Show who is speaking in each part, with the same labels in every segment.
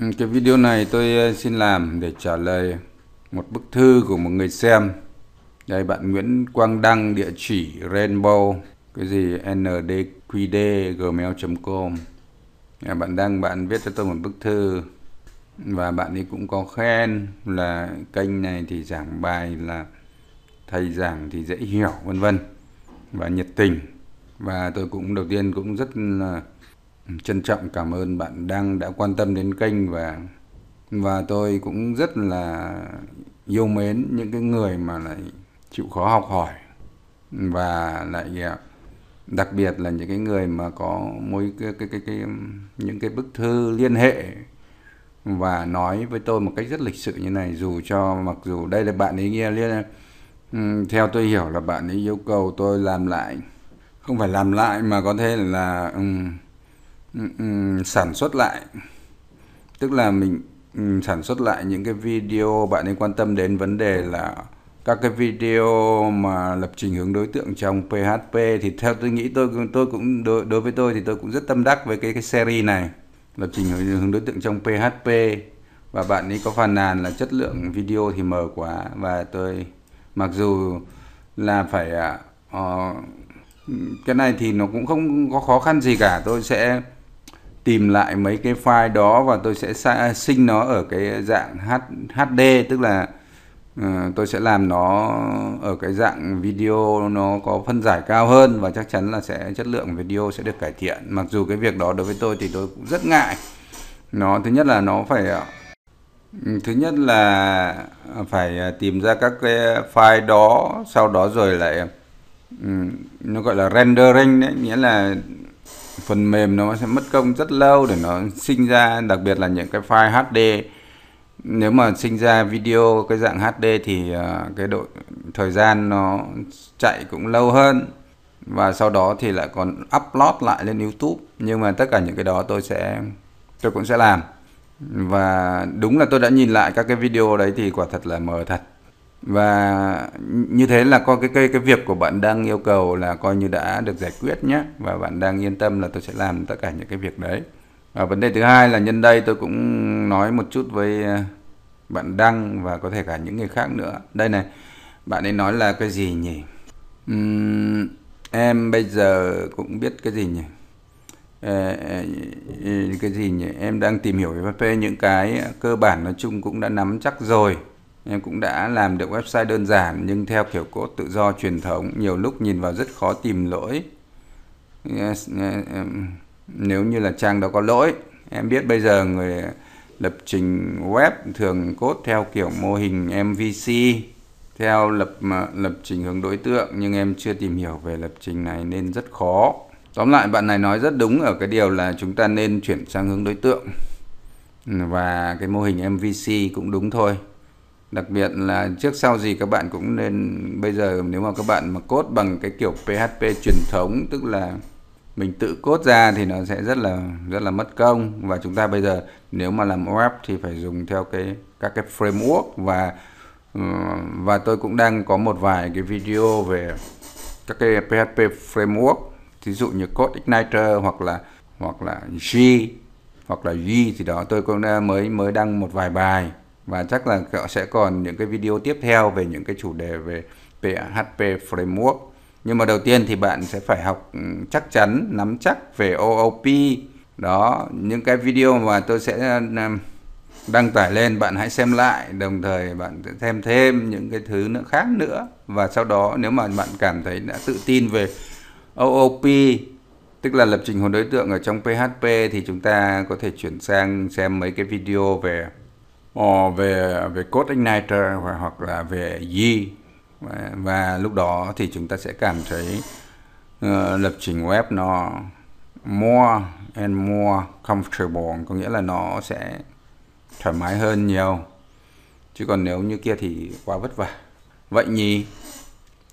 Speaker 1: Ừ, cái video này tôi ờ, xin làm để trả lời một bức thư của một người xem. Đây bạn Nguyễn Quang Đăng địa chỉ rainbow cái gì ndqd@gmail.com. Bạn Đăng bạn viết cho tôi một bức thư và bạn ấy cũng có khen là kênh này thì giảng bài là thầy giảng thì dễ hiểu vân vân và nhiệt tình và tôi cũng đầu tiên cũng rất là Ừ, trân trọng cảm ơn bạn đang đã quan tâm đến kênh và và tôi cũng rất là yêu mến những cái người mà lại chịu khó học hỏi và lại à, đặc biệt là những cái người mà có mối cái cái cái, cái những cái bức thư liên hệ và nói với tôi một cách rất lịch sự như này dù cho mặc dù đây là bạn ấy nghe liên ừ, theo tôi hiểu là bạn ấy yêu cầu tôi làm lại không phải làm lại mà có thể là um, sản xuất lại tức là mình sản xuất lại những cái video bạn nên quan tâm đến vấn đề là các cái video mà lập trình hướng đối tượng trong PHP thì theo tôi nghĩ tôi tôi cũng đối, đối với tôi thì tôi cũng rất tâm đắc với cái cái series này lập trình hướng đối tượng trong PHP và bạn ấy có phàn nàn là chất lượng video thì mờ quá và tôi mặc dù là phải uh, cái này thì nó cũng không có khó khăn gì cả tôi sẽ tìm lại mấy cái file đó và tôi sẽ à, sinh nó ở cái dạng HD tức là ờ, tôi sẽ làm nó ở cái dạng video nó có phân giải cao hơn và chắc chắn là sẽ chất lượng video sẽ được cải thiện mặc dù cái việc đó đối với tôi thì tôi cũng rất ngại nó thứ nhất là nó phải ờ, thứ nhất là phải ờ, tìm ra các cái file đó sau đó rồi lại nó gọi là rendering đấy nghĩa là phần mềm nó sẽ mất công rất lâu để nó sinh ra đặc biệt là những cái file HD nếu mà sinh ra video cái dạng HD thì à, cái độ thời gian nó chạy cũng lâu hơn và sau đó thì lại còn upload lại lên YouTube nhưng mà tất cả những cái đó tôi sẽ tôi cũng sẽ làm và đúng là tôi đã nhìn lại các cái video đấy thì quả thật là mờ thật và như thế là coi cái cái cái việc của bạn đang yêu cầu là coi như đã được giải quyết nhé và bạn đang yên tâm là tôi sẽ làm tất cả những cái việc đấy và vấn đề thứ hai là nhân đây tôi cũng nói một chút với ờ, bạn đăng và có thể cả những người khác nữa đây này bạn ấy nói là cái gì nhỉ uhm, em bây giờ cũng biết cái gì nhỉ ờ, ờ, cái gì nhỉ em đang tìm hiểu về PHP những cái cơ bản nói chung cũng đã nắm chắc rồi em cũng đã làm được website đơn giản nhưng theo kiểu cốt tự do truyền thống nhiều lúc nhìn vào rất khó tìm lỗi nếu như là trang đó có lỗi em biết bây giờ người lập trình web thường cốt theo kiểu mô hình MVC theo lập lập trình hướng đối tượng nhưng em chưa tìm hiểu về lập trình này nên rất khó. Tóm lại bạn này nói rất đúng ở cái điều là chúng ta nên chuyển sang hướng đối tượng và cái mô hình MVC cũng đúng thôi đặc biệt là trước sau gì các bạn cũng nên bây giờ nếu mà các bạn mà cốt bằng cái kiểu PHP truyền thống tức là mình tự cốt ra thì nó sẽ rất là rất là mất công và chúng ta bây giờ nếu mà làm web thì phải dùng theo cái các cái framework và ừ, và tôi cũng đang có một vài cái video về các cái PHP framework thí dụ như code igniter hoặc là hoặc là G hoặc là G thì đó tôi cũng mới mới đăng một vài bài và chắc là họ sẽ còn những cái video tiếp theo về những cái chủ đề về PHP framework nhưng mà đầu tiên thì bạn sẽ phải học ừ, chắc chắn nắm chắc về OOP đó những cái video mà tôi sẽ ờ, đăng tải lên bạn hãy xem lại đồng thời bạn thêm thêm những cái thứ nữa khác nữa và sau đó nếu mà bạn cảm thấy đã tự tin về OOP tức là lập trình hồn đối tượng ở trong PHP thì chúng ta có thể chuyển sang xem mấy cái video về Ờ, về về code igniter hoặc là về gì và, và lúc đó thì chúng ta sẽ cảm thấy uh, lập trình web nó more and more comfortable có nghĩa là nó sẽ thoải mái hơn nhiều chứ còn nếu như kia thì quá vất vả vậy nhỉ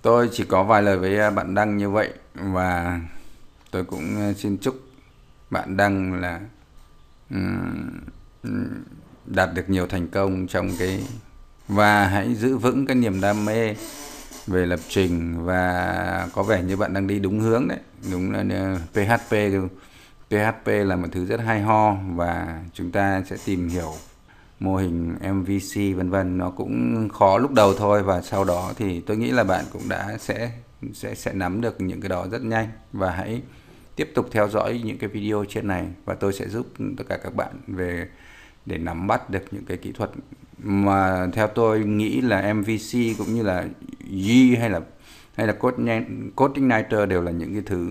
Speaker 1: tôi chỉ có vài lời với bạn đăng như vậy và tôi cũng ờ, xin chúc bạn đăng là um, um, đạt được nhiều thành công trong cái và hãy giữ vững cái niềm đam mê về lập trình và có vẻ như bạn đang đi đúng hướng đấy đúng là PHP PHP là một thứ rất hay ho và chúng ta sẽ tìm hiểu mô hình MVC vân vân nó cũng khó lúc đầu thôi và sau đó thì tôi nghĩ là bạn cũng đã sẽ sẽ sẽ nắm được những cái đó rất nhanh và hãy tiếp tục theo dõi những cái video trên này và tôi sẽ giúp tất cả các bạn về để nắm bắt được những cái kỹ thuật mà theo tôi nghĩ là MVC cũng như là G hay là hay là Codeigniter đều là những cái thứ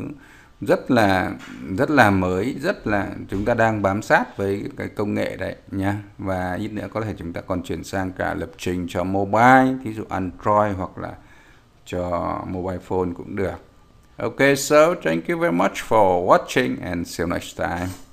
Speaker 1: rất là rất là mới rất là chúng ta đang bám sát với cái công nghệ đấy nhá và ít nữa có thể chúng ta còn chuyển sang cả lập trình cho mobile thí dụ Android hoặc là cho mobile phone cũng được Okay, so thank you very much for watching and see you next time.